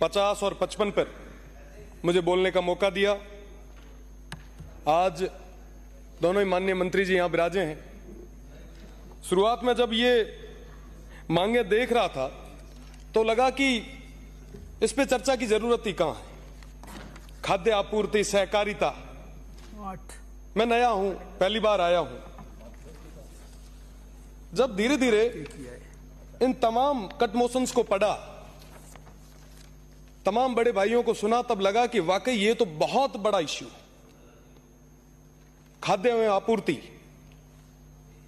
50 और 55 पर मुझे बोलने का मौका दिया आज दोनों ही माननीय मंत्री जी यहां विराजे हैं शुरुआत में जब ये मांगे देख रहा था तो लगा कि इस पे चर्चा की जरूरत ही कहां है खाद्य आपूर्ति सहकारिता मैं नया हूं पहली बार आया हूं जब धीरे धीरे इन तमाम कट मोशंस को पढ़ा तमाम बड़े भाइयों को सुना तब लगा कि वाकई ये तो बहुत बड़ा इश्यू खाद्य में आपूर्ति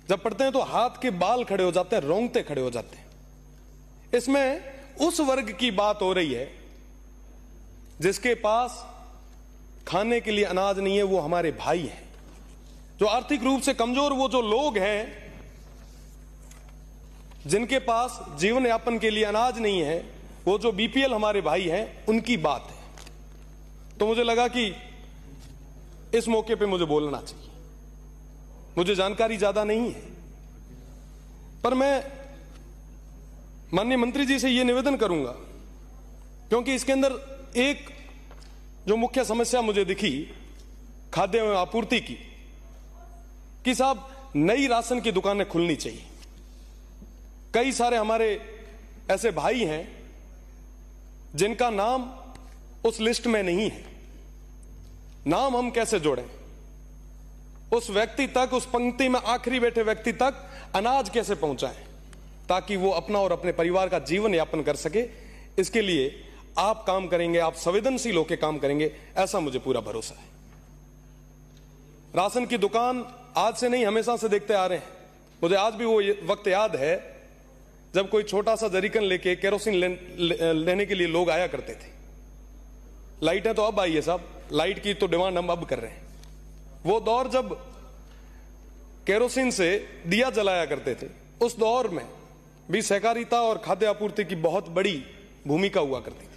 जब पढ़ते हैं तो हाथ के बाल खड़े हो जाते हैं रोंगते खड़े हो जाते हैं इसमें उस वर्ग की बात हो रही है जिसके पास खाने के लिए अनाज नहीं है वो हमारे भाई हैं जो आर्थिक रूप से कमजोर वो जो लोग हैं जिनके पास जीवन यापन के लिए अनाज नहीं है वो जो बीपीएल हमारे भाई हैं उनकी बात है तो मुझे लगा कि इस मौके पे मुझे बोलना चाहिए मुझे जानकारी ज्यादा नहीं है पर मैं माननीय मंत्री जी से यह निवेदन करूंगा क्योंकि इसके अंदर एक जो मुख्य समस्या मुझे दिखी खाद्य एवं आपूर्ति की कि साहब नई राशन की दुकानें खुलनी चाहिए कई सारे हमारे ऐसे भाई हैं जिनका नाम उस लिस्ट में नहीं है नाम हम कैसे जोड़ें उस व्यक्ति तक उस पंक्ति में आखिरी बैठे व्यक्ति तक अनाज कैसे पहुंचाए ताकि वो अपना और अपने परिवार का जीवन यापन कर सके इसके लिए आप काम करेंगे आप संवेदनशील होकर काम करेंगे ऐसा मुझे पूरा भरोसा है राशन की दुकान आज से नहीं हमेशा से देखते आ रहे हैं मुझे आज भी वो वक्त याद है जब कोई छोटा सा जरीकन लेके केरोसिन ले, ले, लेने के लिए लोग आया करते थे लाइट है तो अब आई है साहब लाइट की तो डिमांड हम अब कर रहे हैं वो दौर जब केरोसिन से दिया जलाया करते थे उस दौर में भी सहकारिता और खाद्य आपूर्ति की बहुत बड़ी भूमिका हुआ करती थी